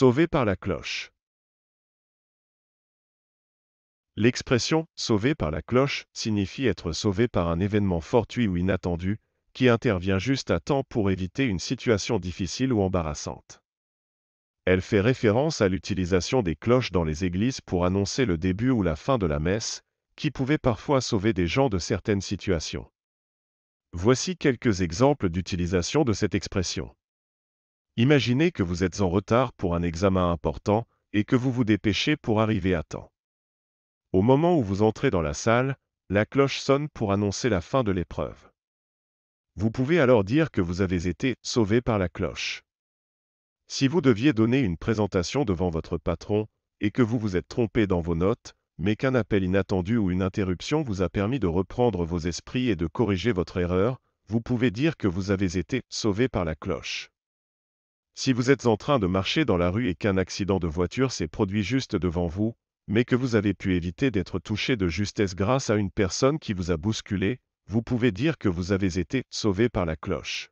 Sauvé par la cloche. L'expression sauvé par la cloche signifie être sauvé par un événement fortuit ou inattendu, qui intervient juste à temps pour éviter une situation difficile ou embarrassante. Elle fait référence à l'utilisation des cloches dans les églises pour annoncer le début ou la fin de la messe, qui pouvait parfois sauver des gens de certaines situations. Voici quelques exemples d'utilisation de cette expression. Imaginez que vous êtes en retard pour un examen important et que vous vous dépêchez pour arriver à temps. Au moment où vous entrez dans la salle, la cloche sonne pour annoncer la fin de l'épreuve. Vous pouvez alors dire que vous avez été sauvé par la cloche. Si vous deviez donner une présentation devant votre patron, et que vous vous êtes trompé dans vos notes, mais qu'un appel inattendu ou une interruption vous a permis de reprendre vos esprits et de corriger votre erreur, vous pouvez dire que vous avez été sauvé par la cloche. Si vous êtes en train de marcher dans la rue et qu'un accident de voiture s'est produit juste devant vous, mais que vous avez pu éviter d'être touché de justesse grâce à une personne qui vous a bousculé, vous pouvez dire que vous avez été sauvé par la cloche.